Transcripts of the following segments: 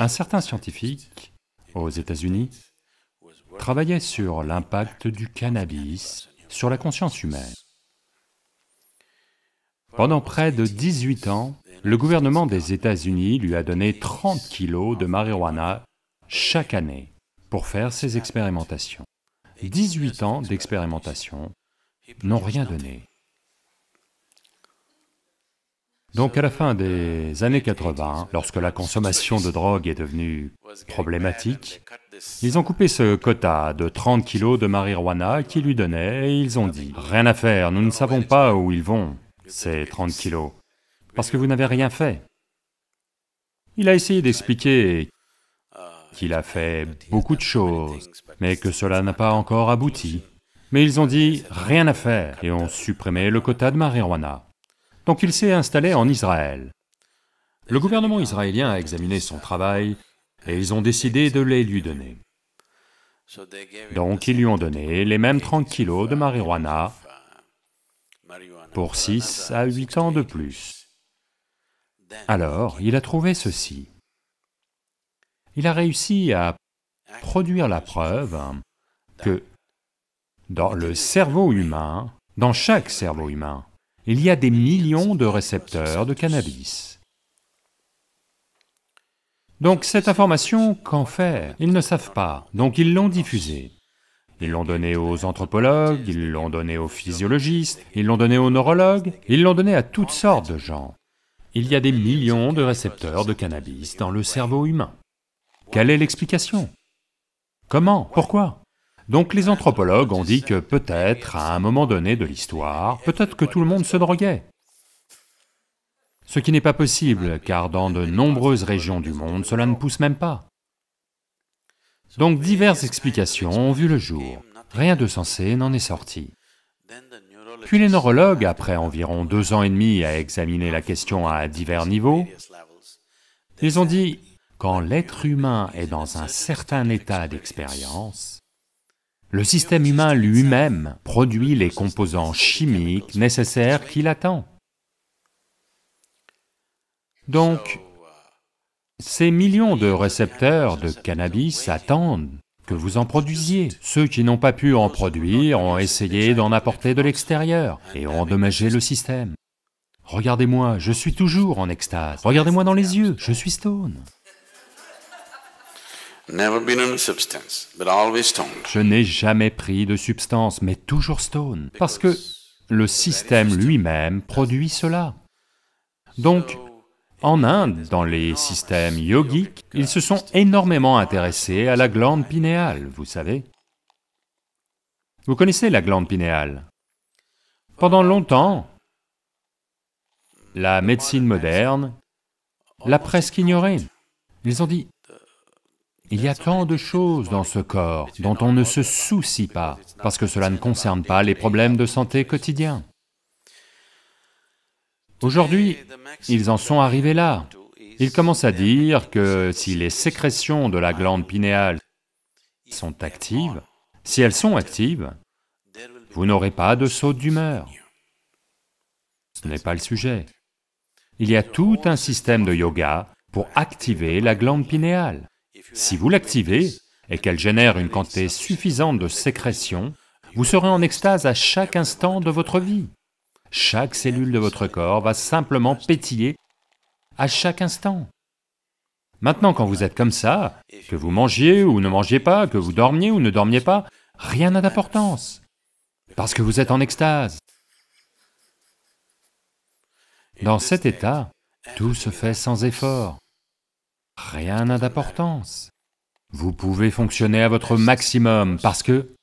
Un certain scientifique aux États-Unis travaillait sur l'impact du cannabis sur la conscience humaine. Pendant près de 18 ans, le gouvernement des États-Unis lui a donné 30 kilos de marijuana chaque année pour faire ses expérimentations. 18 ans d'expérimentation n'ont rien donné. Donc à la fin des années 80, lorsque la consommation de drogue est devenue problématique, ils ont coupé ce quota de 30 kilos de marijuana qu'ils lui donnaient et ils ont dit, « Rien à faire, nous ne savons pas où ils vont, ces 30 kilos, parce que vous n'avez rien fait. » Il a essayé d'expliquer qu'il a fait beaucoup de choses, mais que cela n'a pas encore abouti. Mais ils ont dit, « Rien à faire » et ont supprimé le quota de marijuana. Donc il s'est installé en Israël. Le gouvernement israélien a examiné son travail et ils ont décidé de les lui donner. Donc ils lui ont donné les mêmes 30 kilos de marijuana pour 6 à 8 ans de plus. Alors, il a trouvé ceci. Il a réussi à produire la preuve que dans le cerveau humain, dans chaque cerveau humain, il y a des millions de récepteurs de cannabis. Donc cette information, qu'en faire Ils ne savent pas, donc ils l'ont diffusée. Ils l'ont donnée aux anthropologues, ils l'ont donnée aux physiologistes, ils l'ont donnée aux neurologues, ils l'ont donnée à toutes sortes de gens. Il y a des millions de récepteurs de cannabis dans le cerveau humain. Quelle est l'explication Comment Pourquoi donc les anthropologues ont dit que peut-être, à un moment donné de l'histoire, peut-être que tout le monde se droguait. Ce qui n'est pas possible, car dans de nombreuses régions du monde, cela ne pousse même pas. Donc diverses explications ont vu le jour, rien de sensé n'en est sorti. Puis les neurologues, après environ deux ans et demi à examiner la question à divers niveaux, ils ont dit, quand l'être humain est dans un certain état d'expérience, le système humain lui-même produit les composants chimiques nécessaires qu'il attend. Donc, ces millions de récepteurs de cannabis attendent que vous en produisiez. Ceux qui n'ont pas pu en produire ont essayé d'en apporter de l'extérieur et ont endommagé le système. Regardez-moi, je suis toujours en extase. Regardez-moi dans les yeux, je suis stone. Je n'ai jamais pris de substance, mais toujours stone, parce que le système lui-même produit cela. Donc, en Inde, dans les systèmes yogiques, ils se sont énormément intéressés à la glande pinéale, vous savez. Vous connaissez la glande pinéale Pendant longtemps, la médecine moderne l'a presque ignorée. Ils ont dit, il y a tant de choses dans ce corps dont on ne se soucie pas, parce que cela ne concerne pas les problèmes de santé quotidiens. Aujourd'hui, ils en sont arrivés là. Ils commencent à dire que si les sécrétions de la glande pinéale sont actives, si elles sont actives, vous n'aurez pas de saute d'humeur. Ce n'est pas le sujet. Il y a tout un système de yoga pour activer la glande pinéale. Si vous l'activez et qu'elle génère une quantité suffisante de sécrétion, vous serez en extase à chaque instant de votre vie. Chaque cellule de votre corps va simplement pétiller à chaque instant. Maintenant, quand vous êtes comme ça, que vous mangiez ou ne mangiez pas, que vous dormiez ou ne dormiez pas, rien n'a d'importance, parce que vous êtes en extase. Dans cet état, tout se fait sans effort rien n'a d'importance. Vous pouvez fonctionner à votre maximum parce que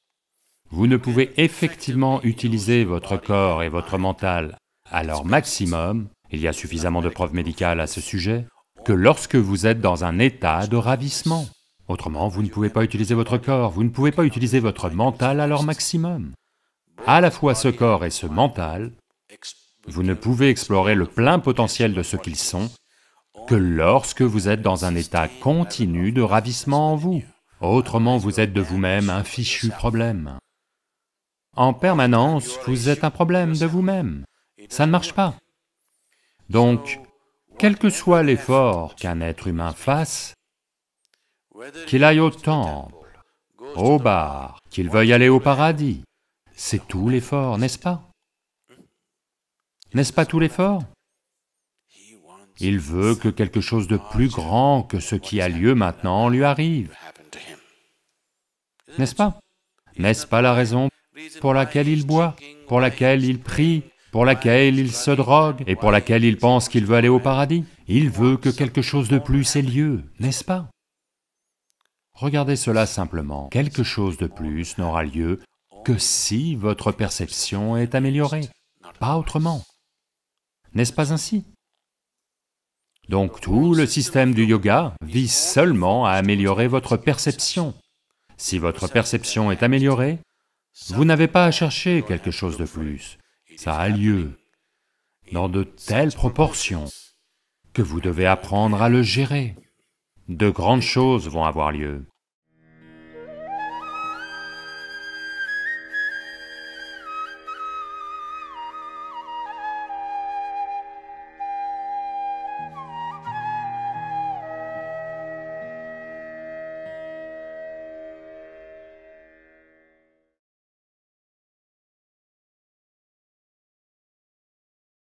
vous ne pouvez effectivement utiliser votre corps et votre mental à leur maximum, il y a suffisamment de preuves médicales à ce sujet, que lorsque vous êtes dans un état de ravissement. Autrement, vous ne pouvez pas utiliser votre corps, vous ne pouvez pas utiliser votre mental à leur maximum. À la fois ce corps et ce mental, vous ne pouvez explorer le plein potentiel de ce qu'ils sont que lorsque vous êtes dans un état continu de ravissement en vous. Autrement, vous êtes de vous-même un fichu problème. En permanence, vous êtes un problème de vous-même. Ça ne marche pas. Donc, quel que soit l'effort qu'un être humain fasse, qu'il aille au temple, au bar, qu'il veuille aller au paradis, c'est tout l'effort, n'est-ce pas N'est-ce pas tout l'effort il veut que quelque chose de plus grand que ce qui a lieu maintenant lui arrive. N'est-ce pas N'est-ce pas la raison pour laquelle il boit, pour laquelle il prie, pour laquelle il se drogue et pour laquelle il pense qu'il veut aller au paradis Il veut que quelque chose de plus ait lieu, n'est-ce pas Regardez cela simplement, quelque chose de plus n'aura lieu que si votre perception est améliorée, pas autrement. N'est-ce pas ainsi donc tout le système du yoga vise seulement à améliorer votre perception. Si votre perception est améliorée, vous n'avez pas à chercher quelque chose de plus. Ça a lieu dans de telles proportions que vous devez apprendre à le gérer. De grandes choses vont avoir lieu.